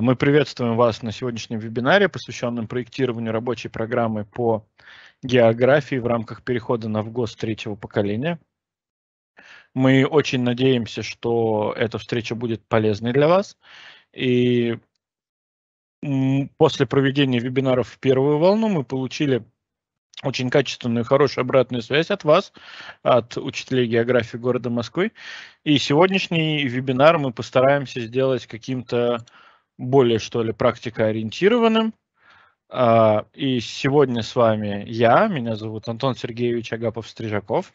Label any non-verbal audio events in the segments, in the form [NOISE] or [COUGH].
Мы приветствуем вас на сегодняшнем вебинаре, посвященном проектированию рабочей программы по географии в рамках перехода на ВГОС третьего поколения. Мы очень надеемся, что эта встреча будет полезной для вас. И после проведения вебинаров в первую волну мы получили очень качественную, хорошую обратную связь от вас, от учителей географии города Москвы. И сегодняшний вебинар мы постараемся сделать каким-то более что ли практикоориентированным. А, и сегодня с вами я, меня зовут Антон Сергеевич Агапов-Стрижаков.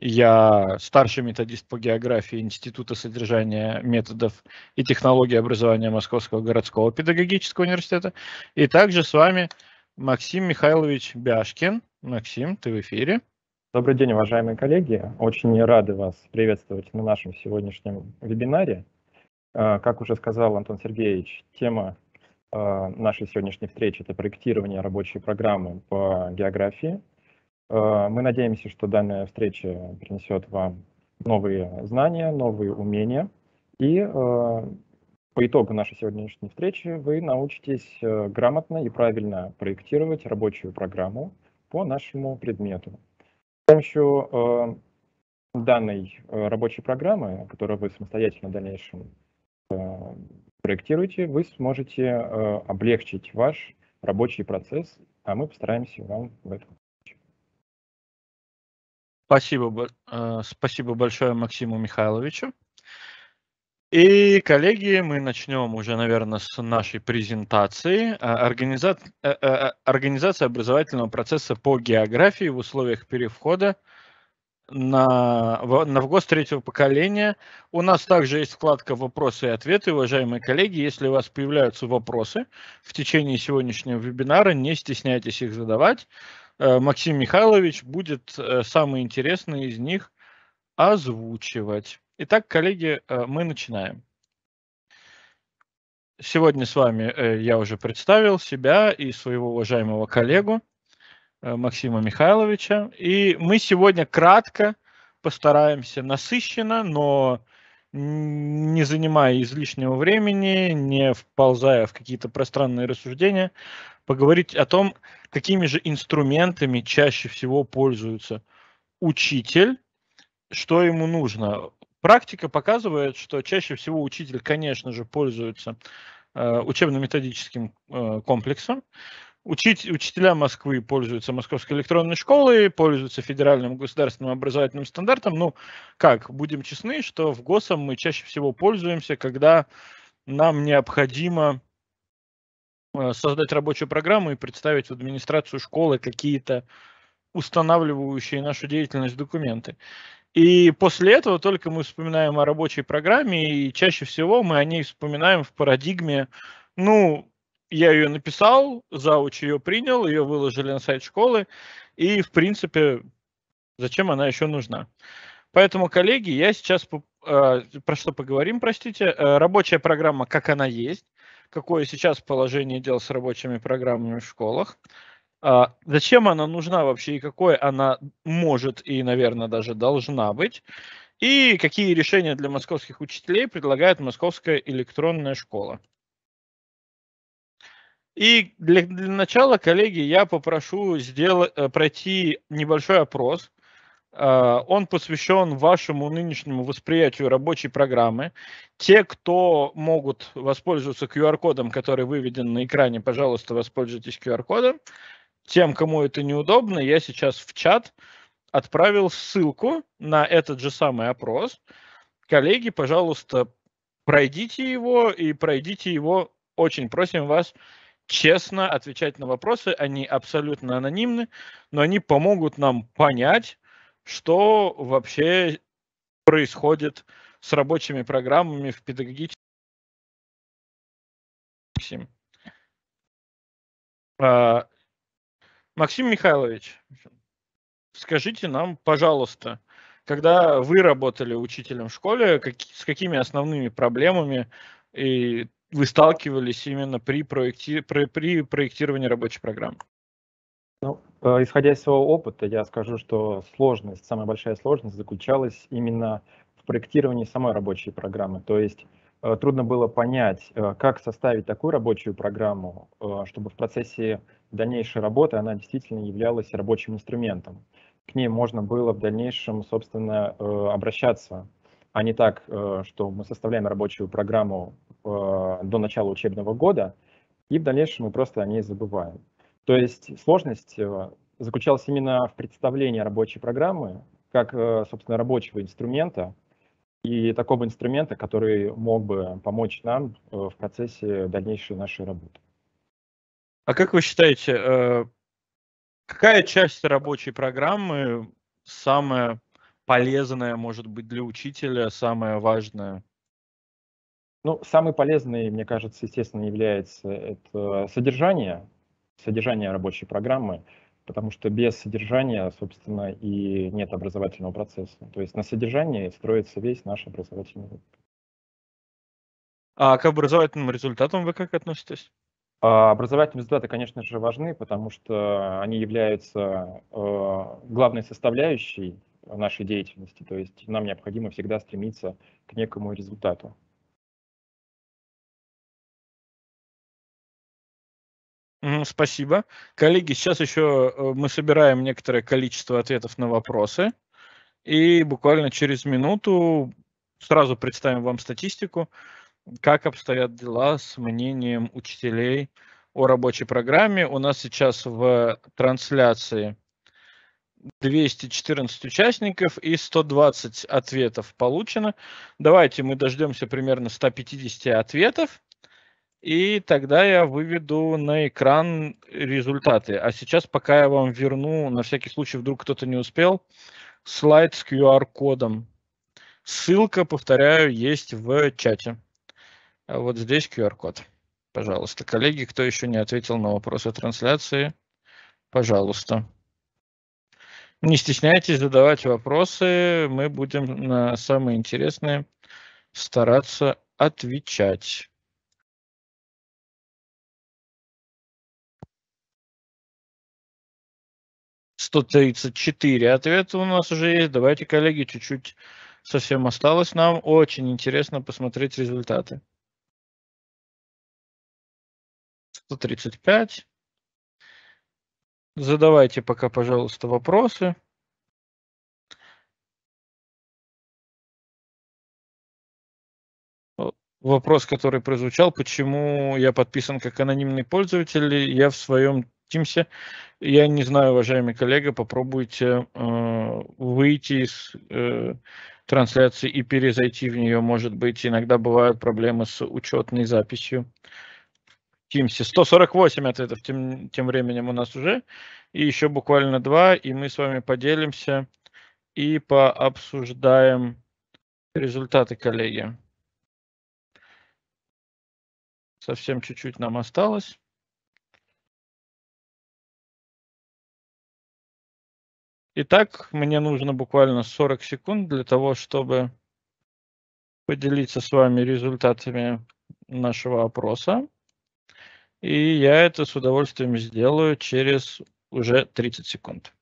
Я старший методист по географии Института содержания методов и технологий образования Московского городского педагогического университета. И также с вами Максим Михайлович Бяшкин. Максим, ты в эфире. Добрый день, уважаемые коллеги. Очень рады вас приветствовать на нашем сегодняшнем вебинаре. А, как уже сказал Антон Сергеевич, тема а, нашей сегодняшней встречи – это проектирование рабочей программы по географии. А, мы надеемся, что данная встреча принесет вам новые знания, новые умения. И по итогу нашей сегодняшней встречи вы научитесь грамотно и правильно проектировать рабочую программу по нашему предмету. С помощью данной рабочей программы, которую вы самостоятельно в дальнейшем проектируете, вы сможете э, облегчить ваш рабочий процесс, а мы постараемся вам в этом Спасибо, э, спасибо большое Максиму Михайловичу. И, коллеги, мы начнем уже, наверное, с нашей презентации. Э, организация, образовательного процесса по географии в условиях перехода – на, на в гос третьего поколения. У нас также есть вкладка «Вопросы и ответы». Уважаемые коллеги, если у вас появляются вопросы в течение сегодняшнего вебинара, не стесняйтесь их задавать. Э, Максим Михайлович будет э, самый интересный из них озвучивать. Итак, коллеги, э, мы начинаем. Сегодня с вами я уже представил себя и своего уважаемого коллегу. Э, Максима Михайловича. И мы сегодня кратко постараемся насыщенно, но не занимая излишнего времени, не вползая в какие-то пространные рассуждения, поговорить о том, какими же инструментами чаще всего пользуется учитель, что ему нужно. Практика показывает, что чаще всего учитель, конечно же, пользуется э, учебно-методическим э, комплексом, Учить, учителя Москвы пользуются Московской электронной школой, пользуются федеральным государственным образовательным стандартом. Ну, как, будем честны, что в ГОСом мы чаще всего пользуемся, когда нам необходимо э, создать рабочую программу и представить в администрацию школы какие-то устанавливающие нашу деятельность документы. И после этого только мы вспоминаем о рабочей программе, и чаще всего мы о ней вспоминаем в парадигме, ну, я ее написал, зауч ее принял, ее выложили на сайт школы, и, в принципе, зачем она еще нужна. Поэтому, коллеги, я сейчас э, про что поговорим, простите. Э, рабочая программа, как она есть, какое сейчас положение дел с рабочими программами в школах, э, зачем она нужна вообще и какое она может и, наверное, даже должна быть, и какие решения для московских учителей предлагает Московская электронная школа. И для, для начала, коллеги, я попрошу сделать, э, пройти небольшой опрос. Э, он посвящен вашему нынешнему восприятию рабочей программы. Те, кто могут воспользоваться QR-кодом, который выведен на экране, пожалуйста, воспользуйтесь QR-кодом. Тем, кому это неудобно, я сейчас в чат отправил ссылку на этот же самый опрос. Коллеги, пожалуйста, пройдите его и пройдите его. Очень просим вас честно отвечать на вопросы, они абсолютно анонимны, но они помогут нам понять, что вообще происходит с рабочими программами в педагогическом. А, Максим. Михайлович, скажите нам, пожалуйста, когда вы работали учителем в школе, как, с какими основными проблемами и вы сталкивались именно при, проекти... при, при проектировании рабочей программы? Ну, э, исходя из своего опыта, я скажу, что сложность, самая большая сложность заключалась именно в проектировании самой рабочей программы. То есть э, трудно было понять, э, как составить такую рабочую программу, чтобы в процессе дальнейшей работы она действительно являлась рабочим инструментом. К ней можно было в дальнейшем, собственно, обращаться, а не так, что мы составляем рабочую программу Э, до начала учебного года, и в дальнейшем мы просто о ней забываем. То есть сложность э, заключалась именно в представлении рабочей программы как, э, собственно, рабочего инструмента и такого инструмента, который мог бы помочь нам в процессе дальнейшей нашей работы. А как вы считаете, какая часть рабочей программы самая полезная может быть для учителя, самая важная? Ну, самый полезный, мне кажется, естественно, является это содержание, содержание рабочей программы, потому что без содержания, собственно, и нет образовательного процесса. То есть на содержании строится весь наш образовательный опыт. А к образовательным результатам вы как относитесь? А образовательные результаты, конечно же, важны, потому что они являются а, главной составляющей нашей деятельности. То есть нам необходимо всегда стремиться к некому результату. Спасибо. Коллеги, сейчас еще э, мы собираем некоторое количество ответов на вопросы. И буквально через минуту сразу представим вам статистику, как обстоят дела с мнением учителей о рабочей программе. У нас сейчас в трансляции 214 участников и 120 ответов получено. Давайте мы дождемся примерно 150 ответов и тогда я выведу на экран результаты. А сейчас пока я вам верну, на всякий случай, вдруг кто-то не успел, слайд с QR-кодом. Ссылка, повторяю, есть в чате. А вот здесь QR-код. Пожалуйста, коллеги, кто еще не ответил на вопросы трансляции, пожалуйста. Не стесняйтесь задавать вопросы, мы будем на самые интересные стараться отвечать. 134 ответа у нас уже есть. Давайте, коллеги, чуть-чуть совсем осталось. Нам очень интересно посмотреть результаты. 135. Задавайте пока, пожалуйста, вопросы. Вопрос, который прозвучал, почему я подписан как анонимный пользователь, я в своем сократимся. Я не знаю, уважаемый коллега, попробуйте э, выйти из э, трансляции и перезайти в нее. Может быть, иногда бывают проблемы с учетной записью. Тимсе. 148 ответов тем, тем временем у нас уже. И еще буквально два, и мы с вами поделимся и пообсуждаем результаты, коллеги. Совсем чуть-чуть нам осталось. Итак, мне нужно буквально 40 секунд для того, чтобы поделиться с вами результатами нашего опроса. И я это с удовольствием сделаю через уже 30 секунд.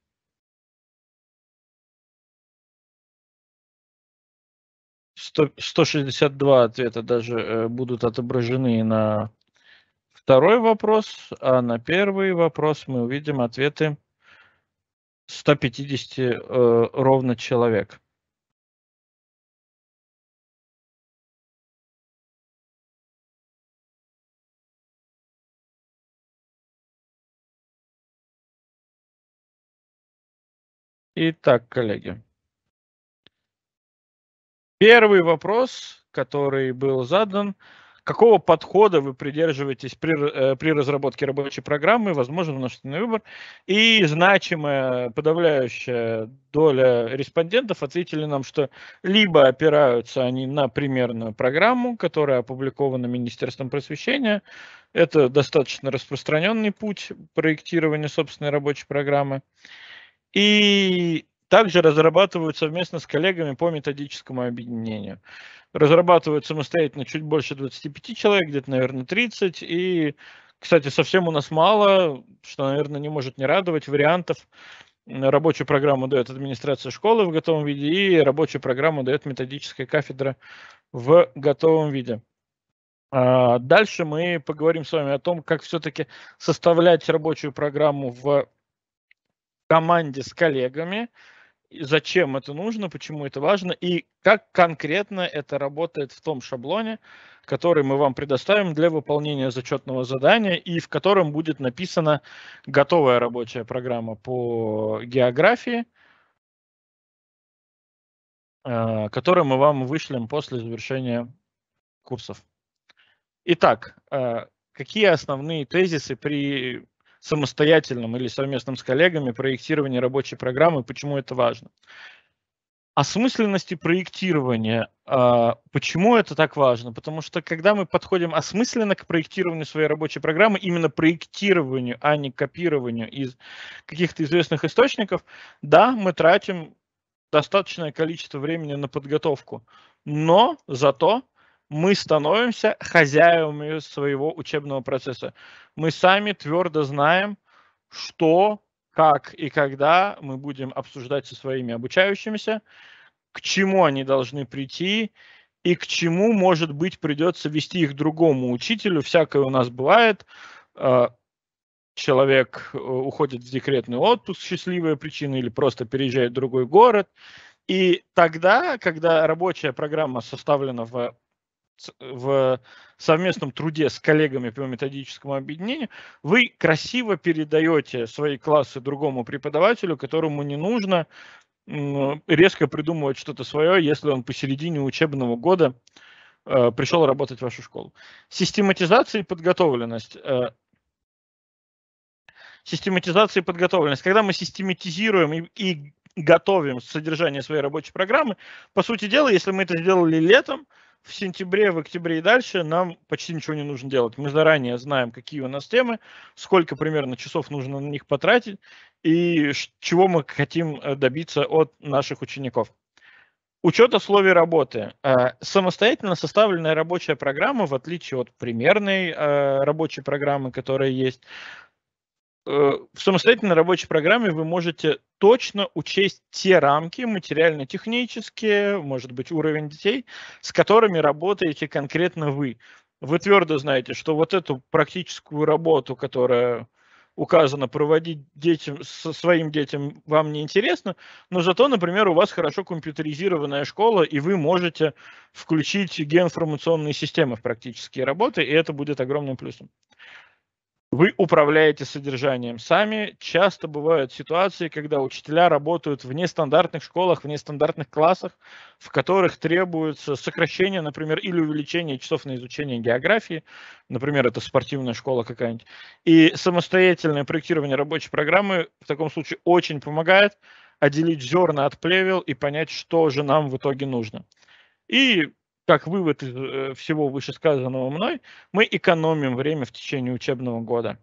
Сто, 162 ответа даже э, будут отображены на второй вопрос, а на первый вопрос мы увидим ответы 150 э, ровно человек. Итак, коллеги. Первый вопрос, который был задан, Какого подхода вы придерживаетесь при, э, при разработке рабочей программы? Возможен множественный выбор. И значимая подавляющая доля респондентов ответили нам, что либо опираются они на примерную программу, которая опубликована Министерством просвещения. Это достаточно распространенный путь проектирования собственной рабочей программы. И также разрабатывают совместно с коллегами по методическому объединению. Разрабатывают самостоятельно чуть больше 25 человек, где-то, наверное, 30. И, кстати, совсем у нас мало, что, наверное, не может не радовать, вариантов. Рабочую программу дает администрация школы в готовом виде, и рабочую программу дает методическая кафедра в готовом виде. А, дальше мы поговорим с вами о том, как все-таки составлять рабочую программу в команде с коллегами, зачем это нужно, почему это важно и как конкретно это работает в том шаблоне, который мы вам предоставим для выполнения зачетного задания и в котором будет написана готовая рабочая программа по географии, э, которую мы вам вышлем после завершения курсов. Итак, э, какие основные тезисы при самостоятельным или совместным с коллегами проектирование рабочей программы, почему это важно. Осмысленности проектирования. А, почему это так важно? Потому что когда мы подходим осмысленно к проектированию своей рабочей программы, именно проектированию, а не копированию из каких-то известных источников, да, мы тратим достаточное количество времени на подготовку, но зато мы становимся хозяевами своего учебного процесса. Мы сами твердо знаем, что, как и когда мы будем обсуждать со своими обучающимися, к чему они должны прийти и к чему, может быть, придется вести их другому учителю. Всякое у нас бывает. А, человек э, уходит в декретный отпуск, счастливая причина, или просто переезжает в другой город. И тогда, когда рабочая программа составлена в в совместном труде с коллегами по методическому объединению, вы красиво передаете свои классы другому преподавателю, которому не нужно резко придумывать что-то свое, если он посередине учебного года э, пришел работать в вашу школу. Систематизация и подготовленность. Э, систематизация и подготовленность. Когда мы систематизируем и, и готовим содержание своей рабочей программы, по сути дела, если мы это сделали летом, в сентябре, в октябре и дальше нам почти ничего не нужно делать. Мы заранее знаем, какие у нас темы, сколько примерно часов нужно на них потратить и чего мы хотим э, добиться от наших учеников. Учет условий работы. Э, самостоятельно составленная рабочая программа, в отличие от примерной э, рабочей программы, которая есть, Э, в самостоятельной рабочей программе вы можете точно учесть те рамки материально-технические, может быть, уровень детей, с которыми работаете конкретно вы. Вы твердо знаете, что вот эту практическую работу, которая указана, проводить детям, со своим детям вам не интересно, но зато, например, у вас хорошо компьютеризированная школа, и вы можете включить геоинформационные системы в практические работы, и это будет огромным плюсом. Вы управляете содержанием сами. Часто бывают ситуации, когда учителя работают в нестандартных школах, в нестандартных классах, в которых требуется сокращение, например, или увеличение часов на изучение географии, например, это спортивная школа какая-нибудь. И самостоятельное проектирование рабочей программы в таком случае очень помогает отделить зерна от плевел и понять, что же нам в итоге нужно. И как вывод из э, всего вышесказанного мной, мы экономим время в течение учебного года,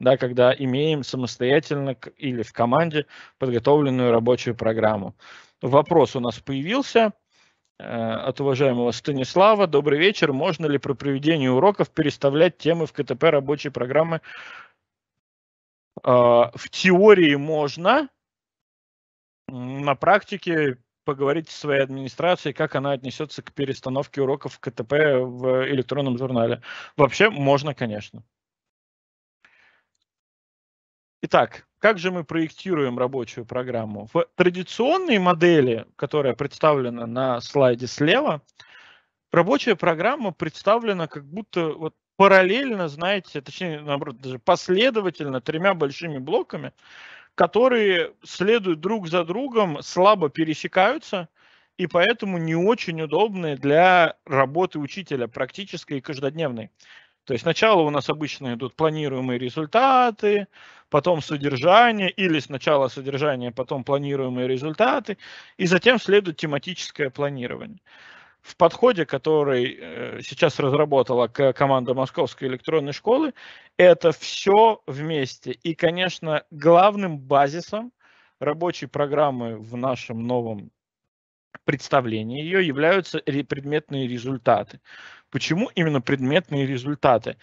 да, когда имеем самостоятельно или в команде подготовленную рабочую программу. Вопрос у нас появился э, от уважаемого Станислава. Добрый вечер. Можно ли при проведении уроков переставлять темы в КТП рабочей программы? Э, в теории можно, на практике Поговорить со своей администрацией, как она отнесется к перестановке уроков КТП в электронном журнале. Вообще можно, конечно. Итак, как же мы проектируем рабочую программу? В традиционной модели, которая представлена на слайде слева, рабочая программа представлена как будто вот параллельно, знаете, точнее, наоборот, даже последовательно тремя большими блоками – которые следуют друг за другом, слабо пересекаются и поэтому не очень удобны для работы учителя, практической и каждодневной. То есть сначала у нас обычно идут планируемые результаты, потом содержание, или сначала содержание, потом планируемые результаты, и затем следует тематическое планирование в подходе, который э, сейчас разработала команда Московской электронной школы, это все вместе. И, конечно, главным базисом рабочей программы в нашем новом представлении ее являются предметные результаты. Почему именно предметные результаты?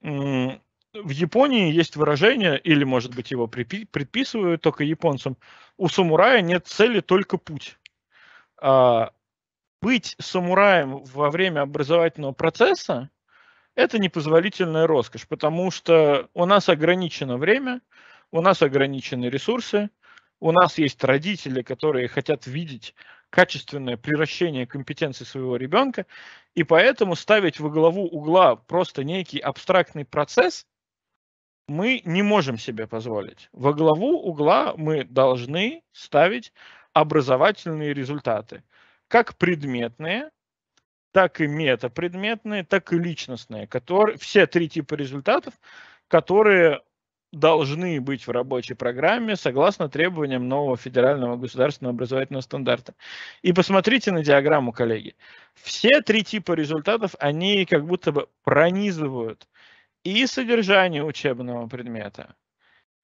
В Японии есть выражение, или, может быть, его предписывают только японцам, у самурая нет цели, только путь а, быть самураем во время образовательного процесса – это непозволительная роскошь, потому что у нас ограничено время, у нас ограничены ресурсы, у нас есть родители, которые хотят видеть качественное превращение компетенций своего ребенка, и поэтому ставить во главу угла просто некий абстрактный процесс мы не можем себе позволить. Во главу угла мы должны ставить образовательные результаты – как предметные, так и метапредметные, так и личностные, которые, все три типа результатов, которые должны быть в рабочей программе согласно требованиям нового федерального государственного образовательного стандарта. И посмотрите на диаграмму, коллеги. Все три типа результатов, они как будто бы пронизывают и содержание учебного предмета,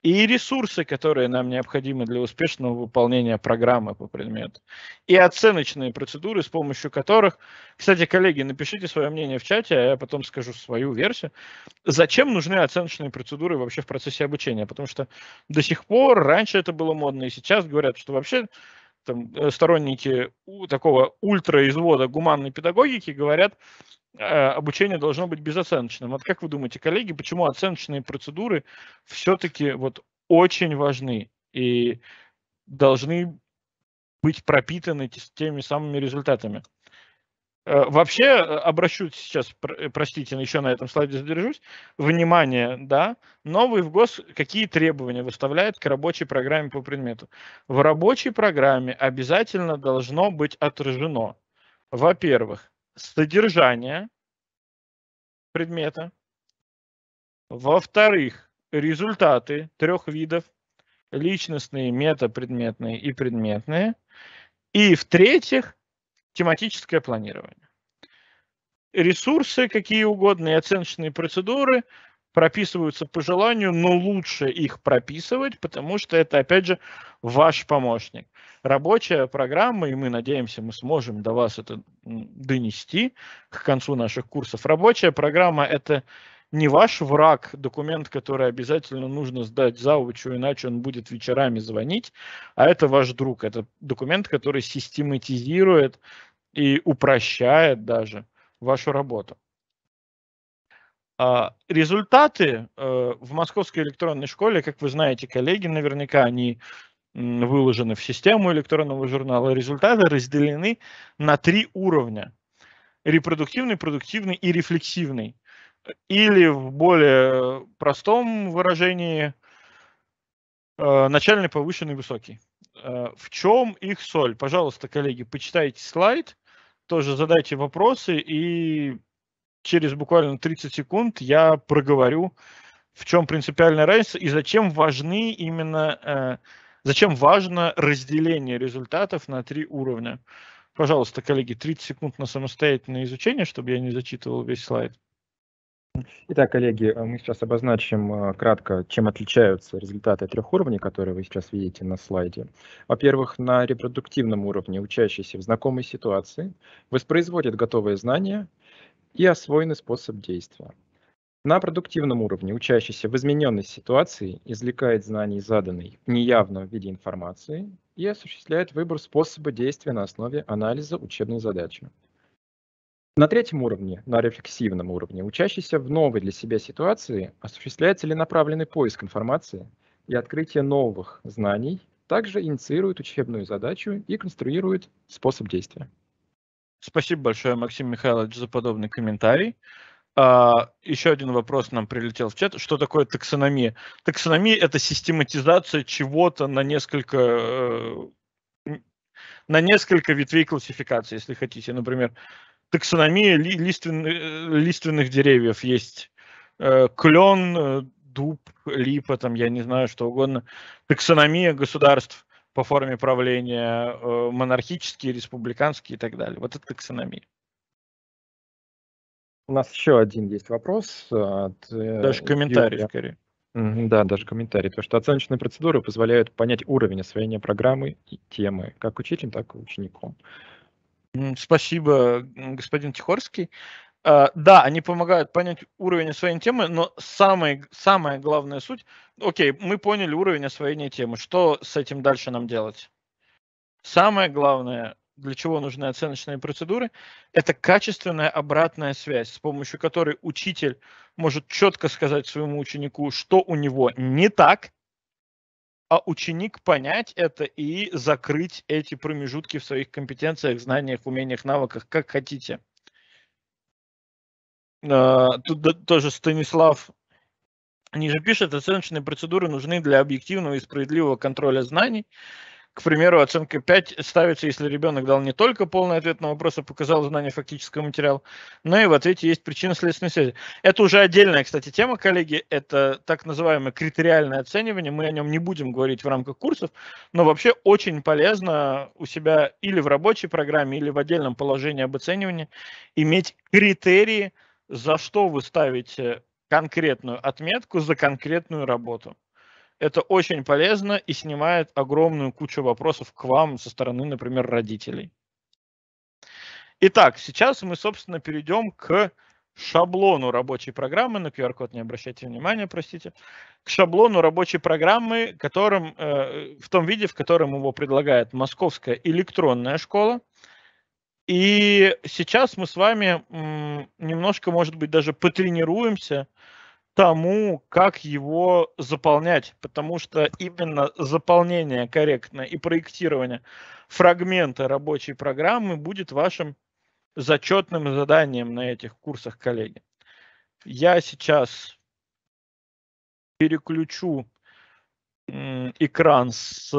и ресурсы, которые нам необходимы для успешного выполнения программы по предмету, и оценочные процедуры, с помощью которых, кстати, коллеги, напишите свое мнение в чате, а я потом скажу свою версию, зачем нужны оценочные процедуры вообще в процессе обучения, потому что до сих пор раньше это было модно, и сейчас говорят, что вообще там, э, сторонники у, такого ультраизвода гуманной педагогики говорят, Э, обучение должно быть безоценочным. Вот как вы думаете, коллеги, почему оценочные процедуры все-таки вот очень важны и должны быть пропитаны теми самыми результатами? Э, вообще э, обращу сейчас, простите, еще на этом слайде задержусь, внимание, да, новый в ГОС какие требования выставляет к рабочей программе по предмету. В рабочей программе обязательно должно быть отражено, во-первых, содержание предмета. Во-вторых, результаты трех видов. Личностные, метапредметные и предметные. И в-третьих, тематическое планирование. Ресурсы какие угодно и оценочные процедуры – прописываются по желанию, но лучше их прописывать, потому что это, опять же, ваш помощник. Рабочая программа, и мы надеемся, мы сможем до вас это донести к концу наших курсов. Рабочая программа – это не ваш враг, документ, который обязательно нужно сдать заучу, иначе он будет вечерами звонить, а это ваш друг. Это документ, который систематизирует и упрощает даже вашу работу. А, результаты э, в Московской электронной школе, как вы знаете, коллеги, наверняка они выложены в систему электронного журнала. Результаты разделены на три уровня. Репродуктивный, продуктивный и рефлексивный. Или в более простом выражении э, начальный, повышенный, высокий. Э, в чем их соль? Пожалуйста, коллеги, почитайте слайд, тоже задайте вопросы и через буквально 30 секунд я проговорю, в чем принципиальная разница и зачем важны именно, э, зачем важно разделение результатов на три уровня. Пожалуйста, коллеги, 30 секунд на самостоятельное изучение, чтобы я не зачитывал весь слайд. Итак, коллеги, э, мы сейчас обозначим э, кратко, чем отличаются результаты трех уровней, которые вы сейчас видите на слайде. Во-первых, на репродуктивном уровне учащийся в знакомой ситуации воспроизводит готовые знания, и освоенный способ действия. На продуктивном уровне учащийся в измененной ситуации извлекает знания из заданной в неявном виде информации и осуществляет выбор способа действия на основе анализа учебной задачи. На третьем уровне, на рефлексивном уровне, учащийся в новой для себя ситуации осуществляет целенаправленный поиск информации и открытие новых знаний, также инициирует учебную задачу и конструирует способ действия. Спасибо большое, Максим Михайлович, за подобный комментарий. А, еще один вопрос нам прилетел в чат. Что такое таксономия? Таксономия – это систематизация чего-то на несколько, э, на несколько ветвей классификации, если хотите. Например, таксономия ли, лиственных, э, лиственных деревьев есть. Э, клен, дуб, липа, там, я не знаю, что угодно. Таксономия государств по форме правления, э, монархические, республиканские и так далее. Вот это таксономия. У нас еще один есть вопрос. Э, от, э, даже комментарий, Юрия. скорее. Да, даже комментарий. То, что оценочные процедуры позволяют понять уровень освоения программы и темы, как учителем так и ученикам. Спасибо, господин Тихорский. Э, да, они помогают понять уровень освоения темы, но самый, самая главная суть, окей, мы поняли уровень освоения темы, что с этим дальше нам делать? Самое главное, для чего нужны оценочные процедуры, это качественная обратная связь, с помощью которой учитель может четко сказать своему ученику, что у него не так, а ученик понять это и закрыть эти промежутки в своих компетенциях, знаниях, умениях, навыках, как хотите. А, тут тоже Станислав ниже пишет, оценочные процедуры нужны для объективного и справедливого контроля знаний. К примеру, оценка 5 ставится, если ребенок дал не только полный ответ на вопрос, а показал знание фактического материала, но и в ответе есть причина следственной связи. Это уже отдельная, кстати, тема, коллеги. Это так называемое критериальное оценивание. Мы о нем не будем говорить в рамках курсов, но вообще очень полезно у себя или в рабочей программе, или в отдельном положении об оценивании иметь критерии, за что вы ставите конкретную отметку за конкретную работу. Это очень полезно и снимает огромную кучу вопросов к вам со стороны, например, родителей. Итак, сейчас мы, собственно, перейдем к шаблону рабочей программы, на QR-код не обращайте внимания, простите, к шаблону рабочей программы, которым, э, в том виде, в котором его предлагает Московская электронная школа. И сейчас мы с вами немножко, может быть, даже потренируемся тому, как его заполнять, потому что именно заполнение корректно и проектирование фрагмента рабочей программы будет вашим зачетным заданием на этих курсах, коллеги. Я сейчас переключу экран с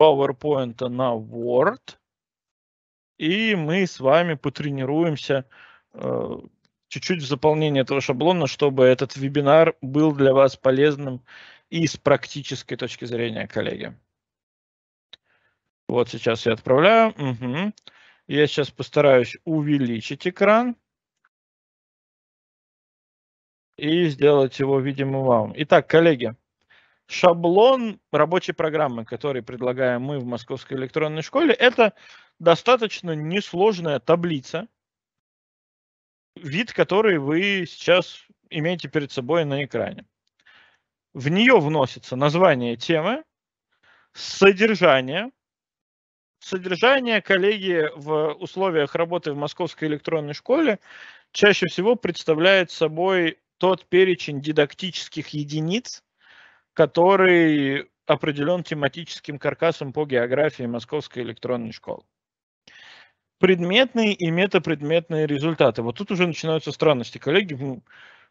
PowerPoint на Word и мы с вами потренируемся э, чуть-чуть в заполнении этого шаблона, чтобы этот вебинар был для вас полезным и с практической точки зрения, коллеги. Вот сейчас я отправляю. Угу. Я сейчас постараюсь увеличить экран и сделать его видимым вам. Итак, коллеги, шаблон рабочей программы, который предлагаем мы в Московской электронной школе, это достаточно несложная таблица, вид которой вы сейчас имеете перед собой на экране. В нее вносится название темы, содержание. Содержание, коллеги, в условиях работы в Московской электронной школе чаще всего представляет собой тот перечень дидактических единиц, который определен тематическим каркасом по географии Московской электронной школы предметные и метапредметные результаты. Вот тут уже начинаются странности, коллеги. Ну,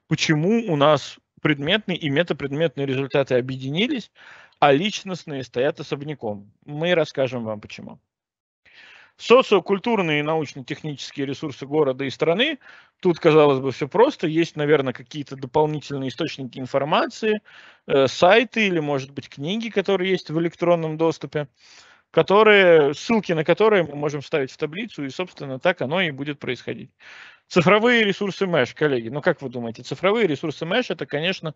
почему у нас предметные и метапредметные результаты объединились, а личностные стоят особняком? Мы расскажем вам почему. Социокультурные и научно-технические ресурсы города и страны. Тут, казалось бы, все просто. Есть, наверное, какие-то дополнительные источники информации, э, сайты или, может быть, книги, которые есть в электронном доступе которые, ссылки на которые мы можем ставить в таблицу, и, собственно, так оно и будет происходить. Цифровые ресурсы Mesh, коллеги, ну как вы думаете, цифровые ресурсы Mesh это, конечно,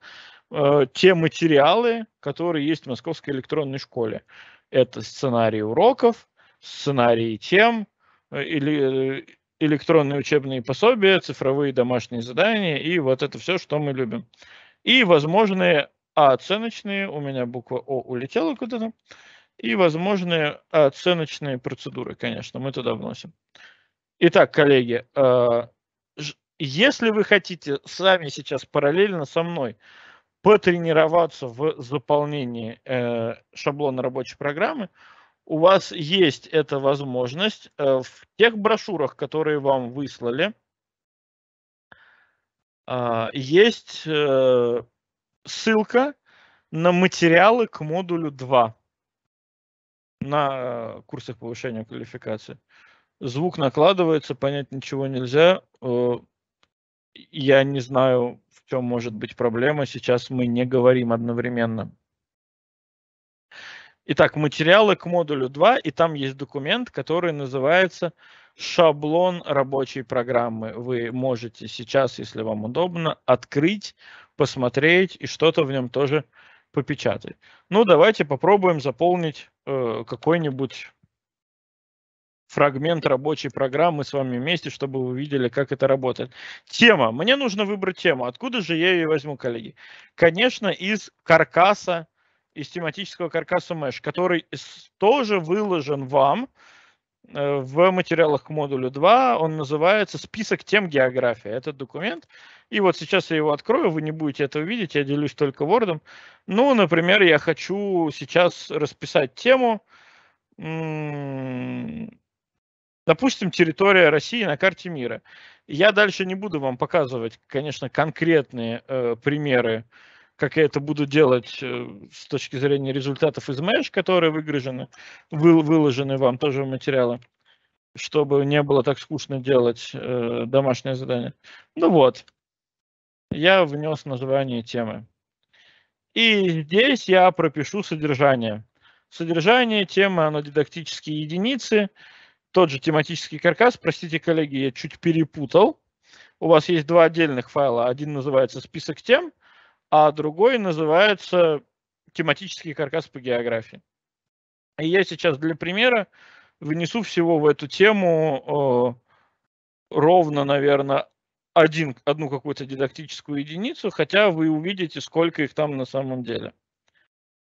э, те материалы, которые есть в Московской электронной школе. Это сценарии уроков, сценарии тем, э, или э, электронные учебные пособия, цифровые домашние задания и вот это все, что мы любим. И возможные оценочные, у меня буква О улетела куда-то, и возможные а, оценочные процедуры, конечно, мы туда вносим. Итак, коллеги, а, если вы хотите сами сейчас параллельно со мной потренироваться в заполнении э, шаблона рабочей программы, у вас есть эта возможность э, в тех брошюрах, которые вам выслали, а, есть э, ссылка на материалы к модулю 2 на э, курсах повышения квалификации. Звук накладывается, понять ничего нельзя. Э, я не знаю, в чем может быть проблема. Сейчас мы не говорим одновременно. Итак, материалы к модулю 2, и там есть документ, который называется «Шаблон рабочей программы». Вы можете сейчас, если вам удобно, открыть, посмотреть и что-то в нем тоже попечатать. Ну, давайте попробуем заполнить э, какой-нибудь фрагмент рабочей программы с вами вместе, чтобы вы видели, как это работает. Тема. Мне нужно выбрать тему. Откуда же я ее возьму, коллеги? Конечно, из каркаса, из тематического каркаса Mesh, который тоже выложен вам Э, в материалах к модулю 2, он называется «Список тем географии». Этот документ. И вот сейчас я его открою, вы не будете этого видеть, я делюсь только Word. Ну, например, я хочу сейчас расписать тему, допустим, территория России на карте мира. Я дальше не буду вам показывать, конечно, конкретные э, примеры как я это буду делать э, с точки зрения результатов из мэш, которые выгружены, выложены вам тоже в материалы, чтобы не было так скучно делать э, домашнее задание. Ну вот, я внес название темы. И здесь я пропишу содержание. Содержание темы, оно дидактические единицы, тот же тематический каркас. Простите, коллеги, я чуть перепутал. У вас есть два отдельных файла. Один называется список тем, а другой называется тематический каркас по географии. И я сейчас для примера внесу всего в эту тему э, ровно, наверное, один, одну какую-то дидактическую единицу, хотя вы увидите, сколько их там на самом деле.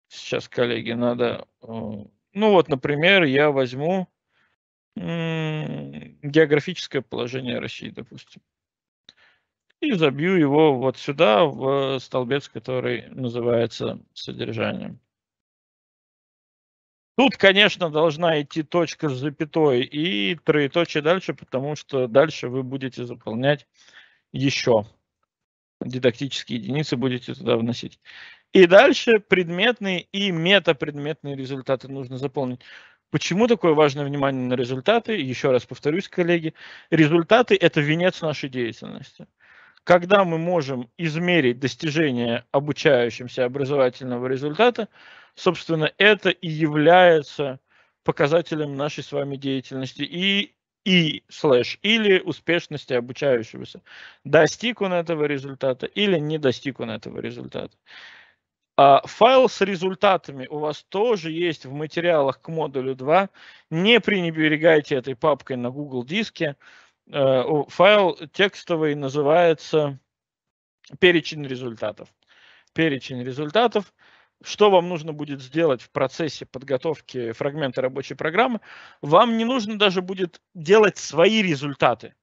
Сейчас, коллеги, надо... Э, ну вот, например, я возьму э, географическое положение России, допустим. Э, и забью его вот сюда, в э, столбец, который называется содержанием. Тут, конечно, должна идти точка с запятой и троеточие дальше, потому что дальше вы будете заполнять еще дидактические единицы, будете туда вносить. И дальше предметные и метапредметные результаты нужно заполнить. Почему такое важное внимание на результаты? Еще раз повторюсь, коллеги, результаты – это венец нашей деятельности когда мы можем измерить достижение обучающимся образовательного результата, собственно, это и является показателем нашей с вами деятельности и и слэш или успешности обучающегося. Достиг он этого результата или не достиг он этого результата. А файл с результатами у вас тоже есть в материалах к модулю 2. Не пренебрегайте этой папкой на Google диске. Э, файл текстовый называется перечень результатов. Перечень результатов. Что вам нужно будет сделать в процессе подготовки фрагмента рабочей программы? Вам не нужно даже будет делать свои результаты.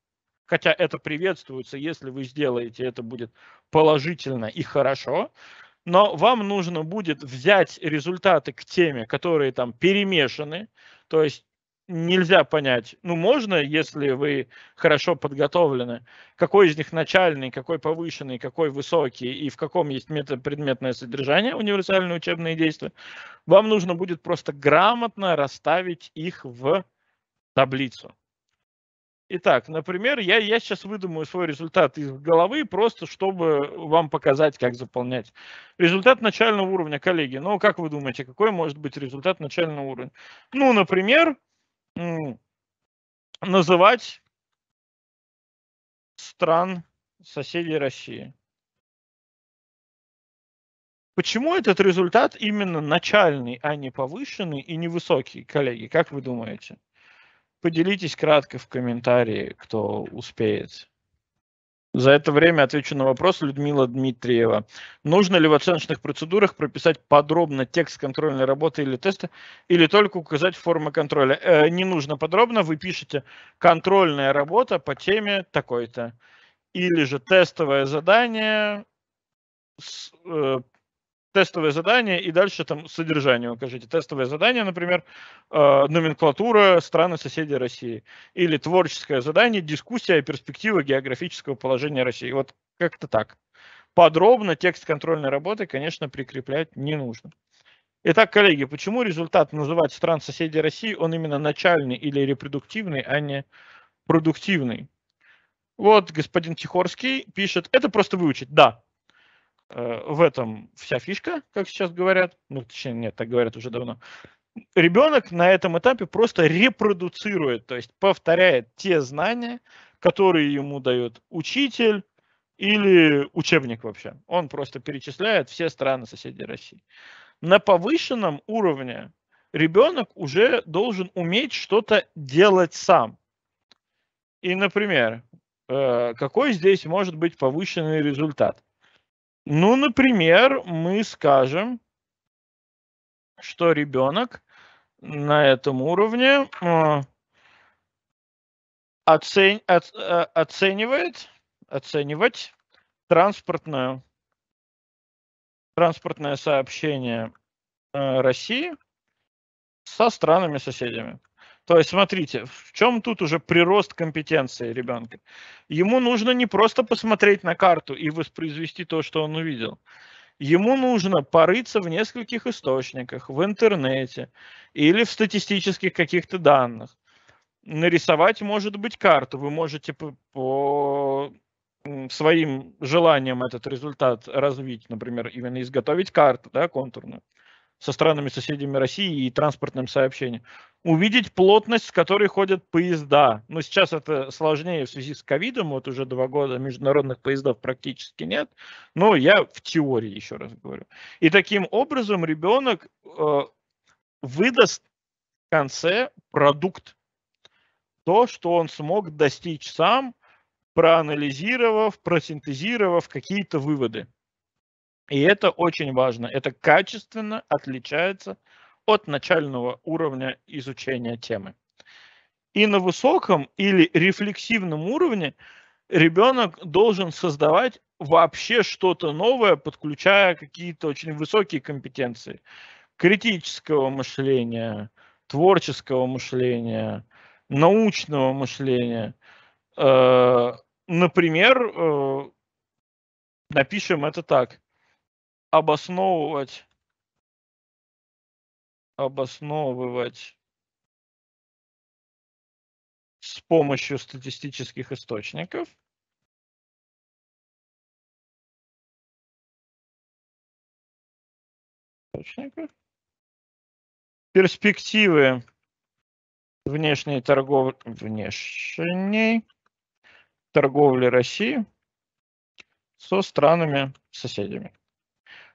Хотя это приветствуется, если вы сделаете, это будет положительно и хорошо. Но вам нужно будет взять результаты к теме, которые там перемешаны, то есть нельзя понять. Ну, можно, если вы хорошо подготовлены, какой из них начальный, какой повышенный, какой высокий и в каком есть предметное содержание универсальные учебные действия. Вам нужно будет просто грамотно расставить их в таблицу. Итак, например, я, я сейчас выдумаю свой результат из головы, просто чтобы вам показать, как заполнять. Результат начального уровня, коллеги. Ну, как вы думаете, какой может быть результат начального уровня? Ну, например, называть стран соседей России. Почему этот результат именно начальный, а не повышенный и невысокий, коллеги? Как вы думаете? Поделитесь кратко в комментарии, кто успеет. За это время отвечу на вопрос Людмила Дмитриева. Нужно ли в оценочных процедурах прописать подробно текст контрольной работы или теста, или только указать формы контроля? Э, не нужно подробно, вы пишете контрольная работа по теме такой-то, или же тестовое задание с, э, тестовое задание и дальше там содержание укажите. Тестовое задание, например, э, номенклатура страны соседей России. Или творческое задание, дискуссия о перспективах географического положения России. Вот как-то так. Подробно текст контрольной работы, конечно, прикреплять не нужно. Итак, коллеги, почему результат называть стран соседей России, он именно начальный или репродуктивный, а не продуктивный? Вот господин Тихорский пишет, это просто выучить. Да, Э, в этом вся фишка, как сейчас говорят. Ну, точнее, нет, так говорят уже давно. Ребенок на этом этапе просто репродуцирует, то есть повторяет те знания, которые ему дает учитель или учебник вообще. Он просто перечисляет все страны соседей России. На повышенном уровне ребенок уже должен уметь что-то делать сам. И, например, э, какой здесь может быть повышенный результат? Ну, например, мы скажем, что ребенок на этом уровне а, оцен, от, э, оценивает, оценивать транспортное, транспортное сообщение э, России со странами-соседями. То есть, смотрите, в чем тут уже прирост компетенции ребенка? Ему нужно не просто посмотреть на карту и воспроизвести то, что он увидел. Ему нужно порыться в нескольких источниках, в интернете или в статистических каких-то данных. Нарисовать, может быть, карту. Вы можете по, по своим желаниям этот результат развить, например, именно изготовить карту да, контурную со странами-соседями России и транспортным сообщением. Увидеть плотность, с которой ходят поезда. Но ну, сейчас это сложнее в связи с ковидом, вот уже два года международных поездов практически нет, но я в теории еще раз говорю. И таким образом ребенок э, выдаст в конце продукт, то, что он смог достичь сам, проанализировав, просинтезировав какие-то выводы. И это очень важно. Это качественно отличается от начального уровня изучения темы. И на высоком или рефлексивном уровне ребенок должен создавать вообще что-то новое, подключая какие-то очень высокие компетенции критического мышления, творческого мышления, научного мышления. Э, например, э, напишем это так обосновывать, обосновывать с помощью статистических источников. источников. Перспективы внешней торговли, внешней торговли России со странами-соседями.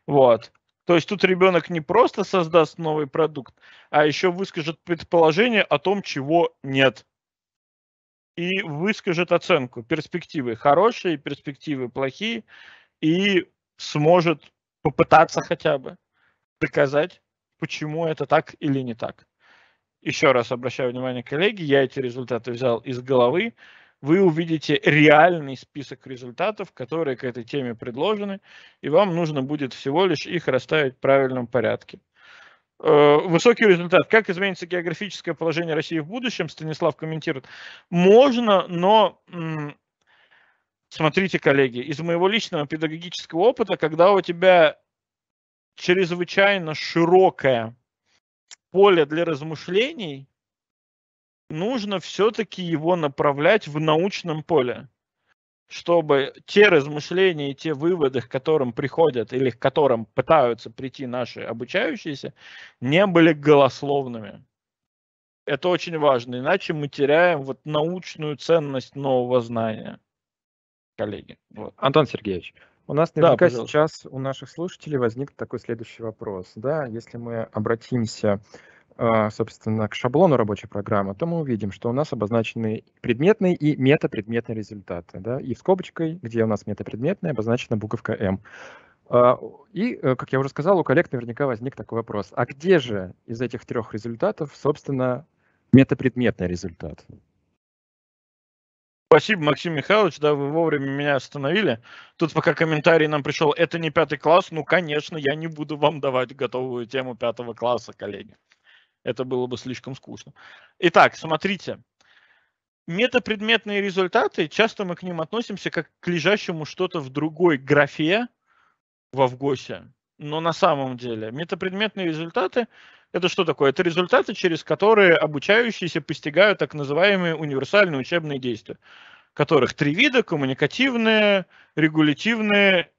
Вот. То есть тут ребенок не просто создаст новый продукт, а еще выскажет предположение о том, чего нет. И выскажет оценку, перспективы хорошие, перспективы плохие, и сможет попытаться хотя бы доказать, почему это так или не так. Еще раз обращаю внимание, коллеги, я эти результаты взял из головы вы увидите реальный список результатов, которые к этой теме предложены, и вам нужно будет всего лишь их расставить в правильном порядке. Э, высокий результат. Как изменится географическое положение России в будущем, Станислав комментирует. Можно, но смотрите, коллеги, из моего личного педагогического опыта, когда у тебя чрезвычайно широкое поле для размышлений, нужно все-таки его направлять в научном поле, чтобы те размышления и те выводы, к которым приходят или к которым пытаются прийти наши обучающиеся, не были голословными. Это очень важно, иначе мы теряем вот научную ценность нового знания, коллеги. Вот. Антон Сергеевич, у нас наверняка да, сейчас у наших слушателей возник такой следующий вопрос. Да, если мы обратимся а, собственно, к шаблону рабочей программы, то мы увидим, что у нас обозначены предметные и метапредметные результаты. Да? И скобочкой, где у нас метапредметные, обозначена буковка М. А, и, э, как я уже сказал, у коллег наверняка возник такой вопрос. А где же из этих трех результатов, собственно, метапредметный результат? Спасибо, Максим Михайлович, да, вы вовремя меня остановили. Тут пока комментарий нам пришел, это не пятый класс, ну, конечно, я не буду вам давать готовую тему пятого класса, коллеги. Это было бы слишком скучно. Итак, смотрите. Метапредметные результаты, часто мы к ним относимся как к лежащему что-то в другой графе во ВГОСе. Но на самом деле метапредметные результаты – это что такое? Это результаты, через которые обучающиеся постигают так называемые универсальные учебные действия, которых три вида – коммуникативные, регулятивные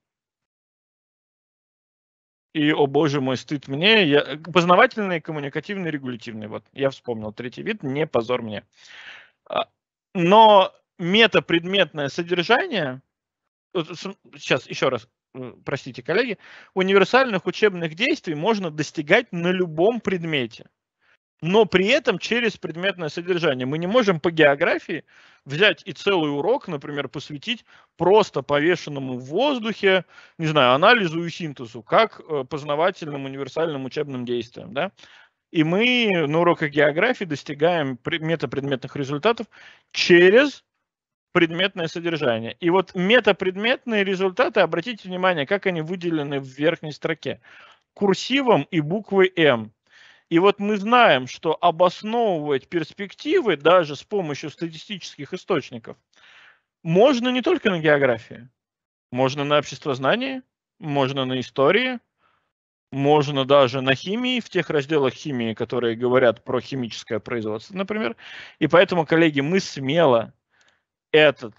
и, о боже мой, стыд мне, я... Э, познавательные, коммуникативные, регулятивные. Вот, я вспомнил третий вид, не позор мне. А, но метапредметное содержание, сейчас еще раз, э, простите, коллеги, универсальных учебных действий можно достигать на любом предмете но при этом через предметное содержание. Мы не можем по географии взять и целый урок, например, посвятить просто повешенному в воздухе, не знаю, анализу и синтезу, как э, познавательным универсальным учебным действиям. Да? И мы на уроках географии достигаем метапредметных результатов через предметное содержание. И вот метапредметные результаты, обратите внимание, как они выделены в верхней строке. Курсивом и буквой М. И вот мы знаем, что обосновывать перспективы даже с помощью статистических источников можно не только на географии. Можно на обществознании, можно на истории, можно даже на химии, в тех разделах химии, которые говорят про химическое производство, например. И поэтому, коллеги, мы смело этот,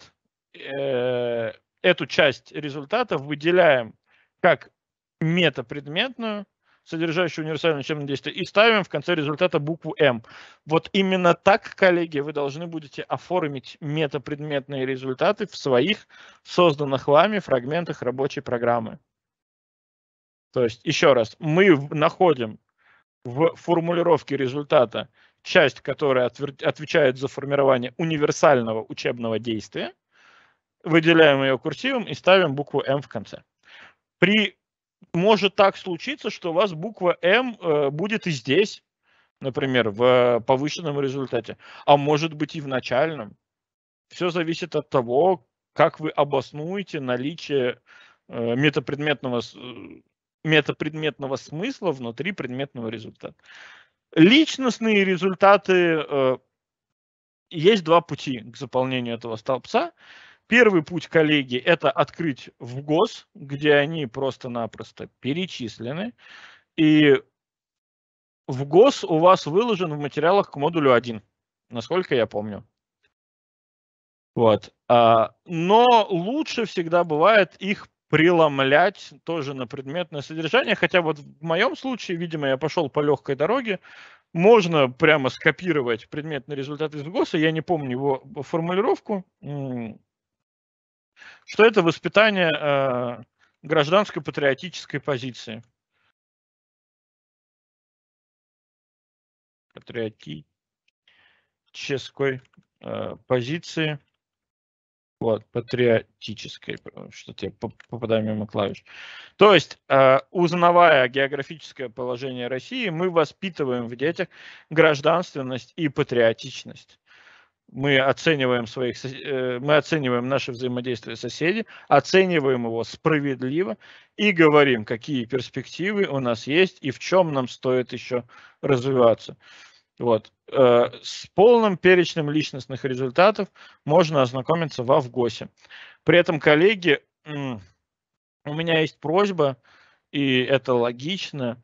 э, эту часть результатов выделяем как метапредметную, содержащую универсальное учебное действие, и ставим в конце результата букву М. Вот именно так, коллеги, вы должны будете оформить метапредметные результаты в своих созданных вами фрагментах рабочей программы. То есть, еще раз, мы находим в формулировке результата часть, которая отвечает за формирование универсального учебного действия, выделяем ее курсивом и ставим букву М в конце. При может так случиться, что у вас буква М э, будет и здесь, например, в э, повышенном результате, а может быть и в начальном. Все зависит от того, как вы обоснуете наличие э, метапредметного, метапредметного смысла внутри предметного результата. Личностные результаты есть два пути к заполнению этого столбца. Первый путь, коллеги, это открыть в ГОС, где они просто-напросто перечислены. И в ГОС у вас выложен в материалах к модулю 1, насколько я помню. Вот. А, но лучше всегда бывает их преломлять тоже на предметное содержание. Хотя вот в моем случае, видимо, я пошел по легкой дороге. Можно прямо скопировать предметный результат из ГОСа. Я не помню его формулировку что это воспитание э, гражданской патриотической позиции. Патриотической э, позиции. Вот, патриотической, что-то я попадаю мимо клавиш. То есть, э, узнавая географическое положение России, мы воспитываем в детях гражданственность и патриотичность мы оцениваем своих, э, мы оцениваем наше взаимодействие с соседи, оцениваем его справедливо и говорим, какие перспективы у нас есть и в чем нам стоит еще развиваться. Вот. Э, с полным перечнем личностных результатов можно ознакомиться в Авгосе. При этом, коллеги, у меня есть просьба, и это логично,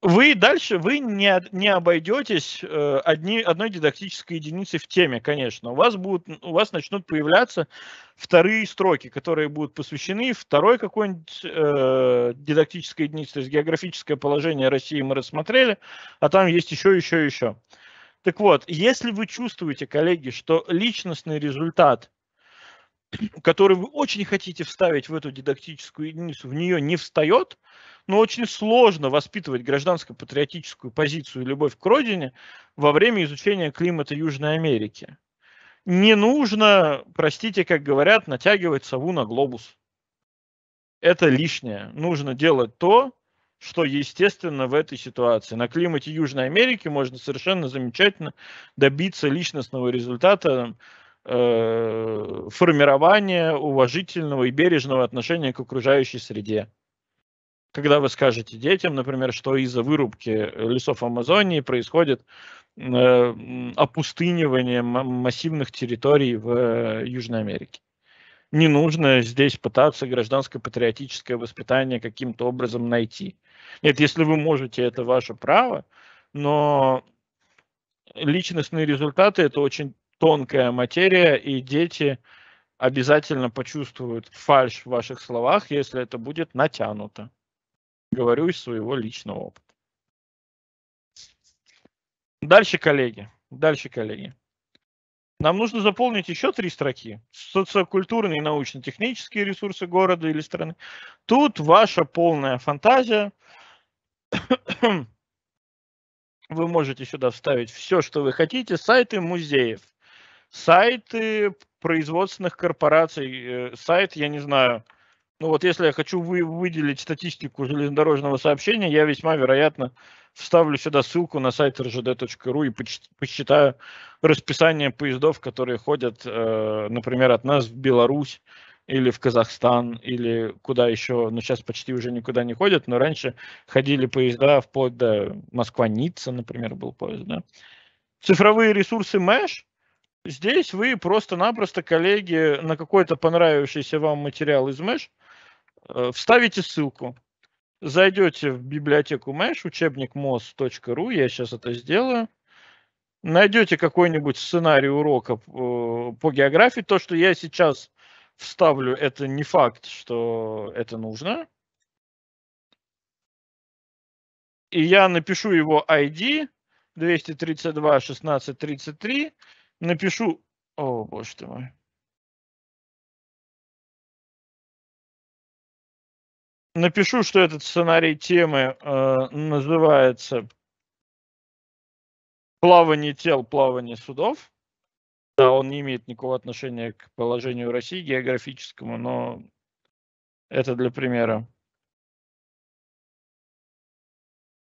вы дальше вы не, не обойдетесь э, одни, одной дидактической единицей в теме, конечно. У вас, будут, у вас начнут появляться вторые строки, которые будут посвящены второй какой-нибудь э, дидактической единице. То есть географическое положение России мы рассмотрели, а там есть еще, еще, еще. Так вот, если вы чувствуете, коллеги, что личностный результат, который вы очень хотите вставить в эту дидактическую единицу, в нее не встает, но очень сложно воспитывать гражданско-патриотическую позицию и любовь к родине во время изучения климата Южной Америки. Не нужно, простите, как говорят, натягивать сову на глобус. Это лишнее. Нужно делать то, что естественно в этой ситуации. На климате Южной Америки можно совершенно замечательно добиться личностного результата э, формирования уважительного и бережного отношения к окружающей среде когда вы скажете детям, например, что из-за вырубки лесов Амазонии происходит э, опустынивание массивных территорий в э, Южной Америке. Не нужно здесь пытаться гражданско-патриотическое воспитание каким-то образом найти. Нет, если вы можете, это ваше право, но личностные результаты – это очень тонкая материя, и дети обязательно почувствуют фальш в ваших словах, если это будет натянуто. Говорю из своего личного опыта. Дальше, коллеги. Дальше, коллеги. Нам нужно заполнить еще три строки. Социокультурные и научно-технические ресурсы города или страны. Тут ваша полная фантазия. [COUGHS] Вы можете сюда вставить все, что вы хотите. Сайты музеев, сайты производственных корпораций, э, сайт, я не знаю, ну вот если я хочу вы, выделить статистику железнодорожного сообщения, я весьма вероятно вставлю сюда ссылку на сайт rgd.ru и посчитаю расписание поездов, которые ходят, э, например, от нас в Беларусь или в Казахстан, или куда еще, ну сейчас почти уже никуда не ходят, но раньше ходили поезда вплоть до Москва-Ницца, например, был поезд, да. Цифровые ресурсы Mesh, здесь вы просто-напросто, коллеги, на какой-то понравившийся вам материал из Mesh – Э, вставите ссылку, зайдете в библиотеку Mesh, учебник mos.ru, я сейчас это сделаю. Найдете какой-нибудь сценарий урока э, по географии. То, что я сейчас вставлю, это не факт, что это нужно. И я напишу его ID 232 1633, напишу... О, боже ты мой. напишу, что этот сценарий темы э, называется «Плавание тел, плавание судов». Да, он не имеет никакого отношения к положению России географическому, но это для примера.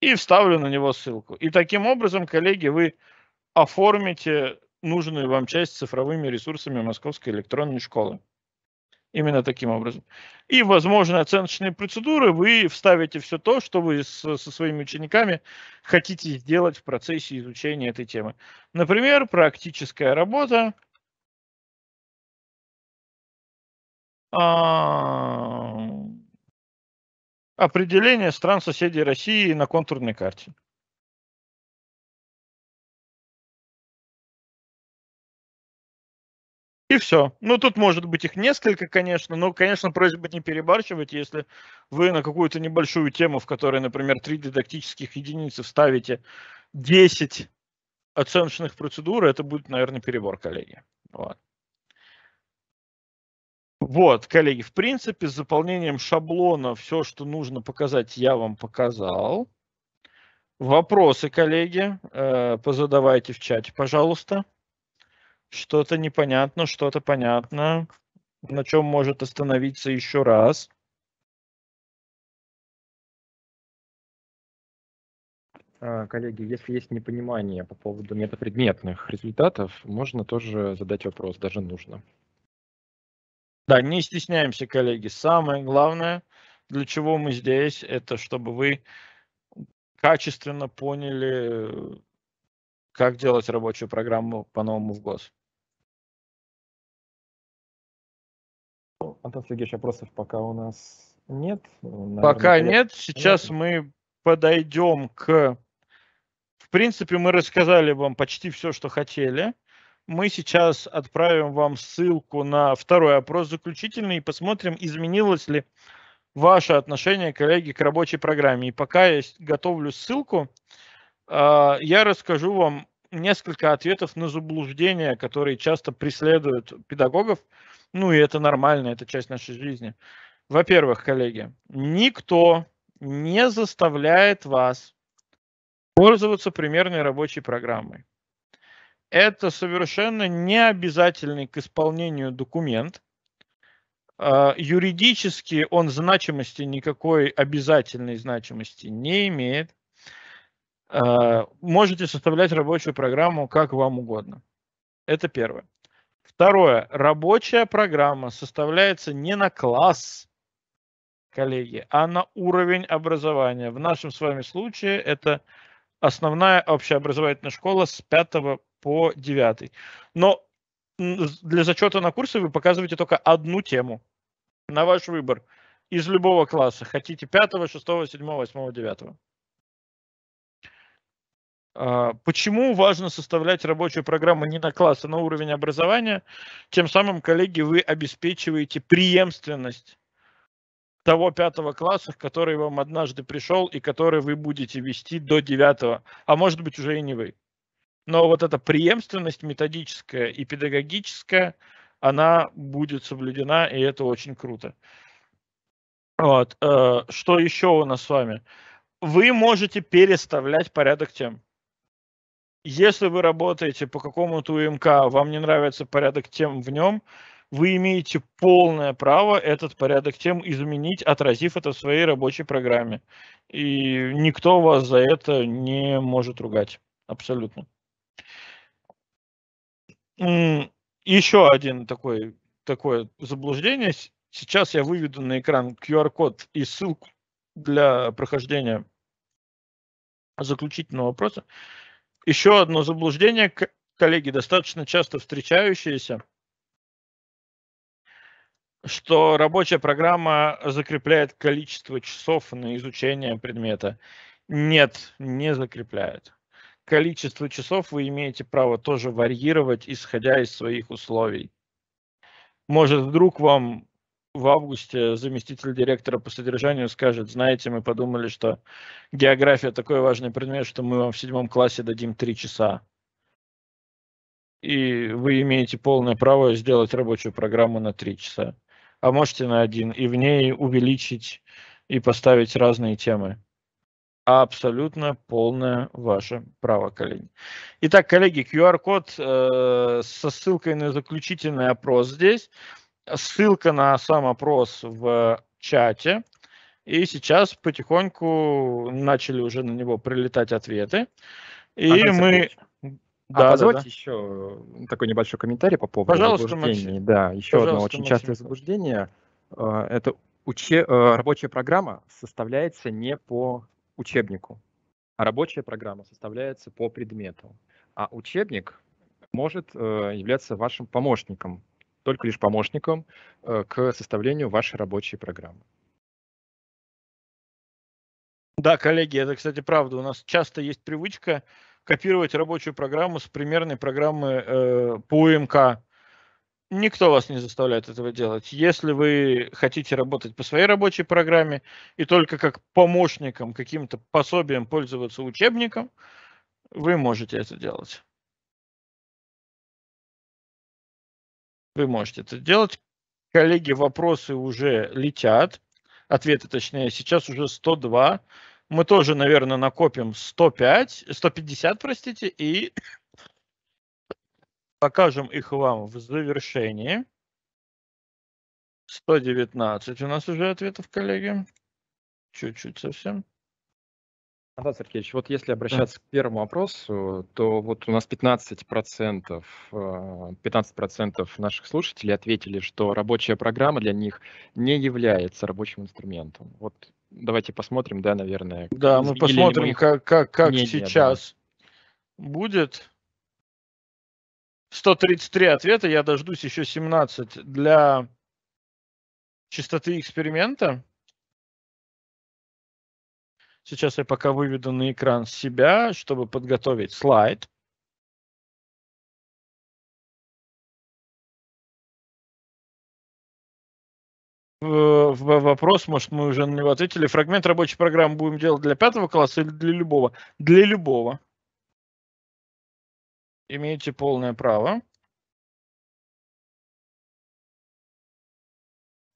И вставлю на него ссылку. И таким образом, коллеги, вы оформите нужную вам часть цифровыми ресурсами Московской электронной школы. Именно таким образом. И, возможно, оценочные процедуры вы вставите все то, что вы со, со своими учениками хотите сделать в процессе изучения этой темы. Например, практическая работа. А, определение стран соседей России на контурной карте. И все. Ну, тут может быть их несколько, конечно, но, конечно, просьба не перебарщивать, если вы на какую-то небольшую тему, в которой, например, три дидактических единицы вставите 10 оценочных процедур, это будет, наверное, перебор, коллеги. Вот. Вот, коллеги, в принципе, с заполнением шаблона все, что нужно показать, я вам показал. Вопросы, коллеги, э, позадавайте в чате, пожалуйста. Что-то непонятно, что-то понятно. На чем может остановиться еще раз? А, коллеги, если есть непонимание по поводу метапредметных результатов, можно тоже задать вопрос, даже нужно. Да, не стесняемся, коллеги. Самое главное, для чего мы здесь, это чтобы вы качественно поняли как делать рабочую программу по-новому в ГОС? Антон Сергеевич, вопросов пока у нас нет. Наверное, пока я... нет. Сейчас Понятно. мы подойдем к... В принципе, мы рассказали вам почти все, что хотели. Мы сейчас отправим вам ссылку на второй опрос заключительный и посмотрим, изменилось ли ваше отношение, коллеги, к рабочей программе. И пока я готовлю ссылку, а, я расскажу вам несколько ответов на заблуждения, которые часто преследуют педагогов. Ну и это нормально, это часть нашей жизни. Во-первых, коллеги, никто не заставляет вас пользоваться примерной рабочей программой. Это совершенно не обязательный к исполнению документ. А, юридически он значимости никакой обязательной значимости не имеет. Э, можете составлять рабочую программу как вам угодно. Это первое. Второе. Рабочая программа составляется не на класс, коллеги, а на уровень образования. В нашем с вами случае это основная общеобразовательная школа с 5 по 9. Но для зачета на курсы вы показываете только одну тему на ваш выбор из любого класса. Хотите 5, 6, 7, 8, 9. А, почему важно составлять рабочую программу не на класс, а на уровень образования? Тем самым, коллеги, вы обеспечиваете преемственность того пятого класса, который вам однажды пришел и который вы будете вести до девятого, а может быть уже и не вы. Но вот эта преемственность методическая и педагогическая, она будет соблюдена, и это очень круто. Вот. Э, что еще у нас с вами? Вы можете переставлять порядок тем. Если вы работаете по какому-то УМК, вам не нравится порядок тем в нем, вы имеете полное право этот порядок тем изменить, отразив это в своей рабочей программе. И никто вас за это не может ругать. Абсолютно. Еще один такой, такое заблуждение. Сейчас я выведу на экран QR-код и ссылку для прохождения заключительного вопроса. Еще одно заблуждение, коллеги, достаточно часто встречающееся, что рабочая программа закрепляет количество часов на изучение предмета. Нет, не закрепляет. Количество часов вы имеете право тоже варьировать, исходя из своих условий. Может, вдруг вам в августе заместитель директора по содержанию скажет, знаете, мы подумали, что география такой важный предмет, что мы вам в седьмом классе дадим три часа. И вы имеете полное право сделать рабочую программу на три часа. А можете на один, и в ней увеличить и поставить разные темы. Абсолютно полное ваше право, коллеги. Итак, коллеги, QR-код э, со ссылкой на заключительный опрос здесь. Ссылка на сам опрос в чате. И сейчас потихоньку начали уже на него прилетать ответы. И Андрей мы... А да, позвольте да, да. еще такой небольшой комментарий по поводу Пожалуйста, заблуждений. Максим. Да, еще Пожалуйста, одно очень Максим. частое возбуждение. Э, это уче... Э, рабочая программа составляется не по учебнику, а рабочая программа составляется по предмету. А учебник может э, являться вашим помощником только лишь помощником э, к составлению вашей рабочей программы. Да, коллеги, это, кстати, правда. У нас часто есть привычка копировать рабочую программу с примерной программы э, по УМК. Никто вас не заставляет этого делать. Если вы хотите работать по своей рабочей программе и только как помощником, каким-то пособием пользоваться учебником, вы можете это делать. вы можете это делать. Коллеги, вопросы уже летят. Ответы, точнее, сейчас уже 102. Мы тоже, наверное, накопим 105, 150, простите, и покажем их вам в завершении. 119 у нас уже ответов, коллеги. Чуть-чуть совсем. Да, Сергеевич, вот если обращаться к первому вопросу, то вот у нас 15%, 15% э, наших слушателей ответили, что рабочая программа для них не является рабочим инструментом. Вот давайте посмотрим, да, наверное. Да, мы посмотрим, мы как, как, как мнение, сейчас да. будет. 133 ответа, я дождусь еще 17 для чистоты эксперимента. Сейчас я пока выведу на экран себя, чтобы подготовить слайд. в вопрос, может, мы уже на него ответили. Фрагмент рабочей программы будем делать для пятого класса или для любого? Для любого. Имеете полное право.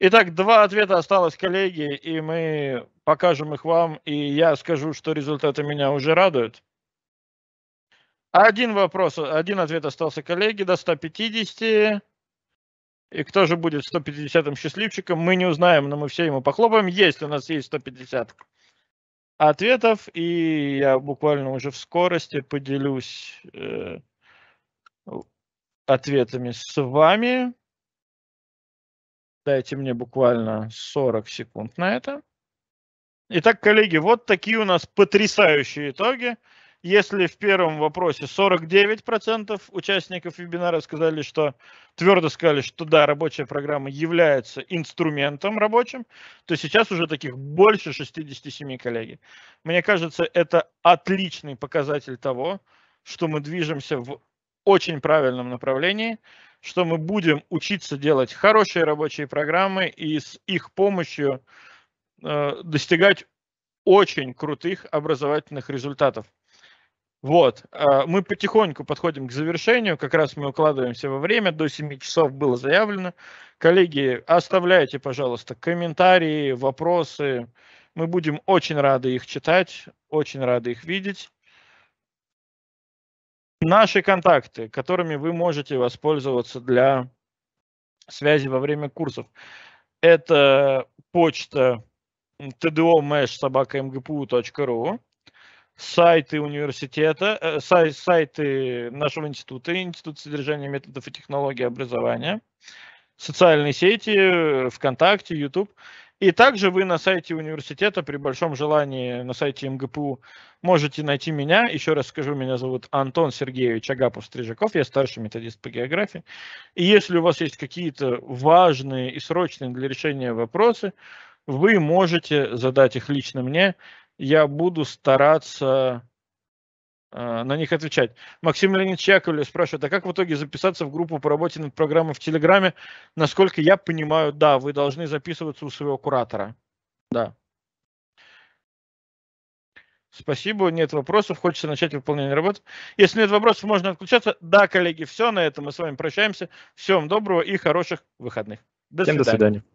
Итак, два ответа осталось, коллеги, и мы покажем их вам, и я скажу, что результаты меня уже радуют. Один вопрос, один ответ остался, коллеги, до 150. И кто же будет 150-м счастливчиком, мы не узнаем, но мы все ему похлопаем. Есть, у нас есть 150 ответов, и я буквально уже в скорости поделюсь э, ответами с вами. Дайте мне буквально 40 секунд на это. Итак, коллеги, вот такие у нас потрясающие итоги. Если в первом вопросе 49% участников вебинара сказали, что твердо сказали, что да, рабочая программа является инструментом рабочим, то сейчас уже таких больше 67 коллеги. Мне кажется, это отличный показатель того, что мы движемся в очень правильном направлении, что мы будем учиться делать хорошие рабочие программы и с их помощью Э, достигать очень крутых образовательных результатов. Вот, э, мы потихоньку подходим к завершению, как раз мы укладываемся во время, до 7 часов было заявлено. Коллеги, оставляйте, пожалуйста, комментарии, вопросы. Мы будем очень рады их читать, очень рады их видеть. Наши контакты, которыми вы можете воспользоваться для связи во время курсов. Это почта ТДО Мэш собака МГПУ.ру, эм сайты университета, э, сайты нашего института, Институт содержания методов и технологий образования, социальные сети, э, ВКонтакте, YouTube. И также вы на сайте университета при большом желании на сайте МГПУ эм можете найти меня. Еще раз скажу, меня зовут Антон Сергеевич Агапов-Стрижаков, я старший методист по географии. И если у вас есть какие-то важные и срочные для решения вопросы, вы можете задать их лично мне. Я буду стараться э, на них отвечать. Максим Леонидович Яковлев спрашивает, а как в итоге записаться в группу по работе над программой в Телеграме? Насколько я понимаю, да, вы должны записываться у своего куратора. Да. Спасибо, нет вопросов, хочется начать выполнение работы. Если нет вопросов, можно отключаться. Да, коллеги, все, на этом мы с вами прощаемся. Всем доброго и хороших выходных. До Всем свидания. до свидания.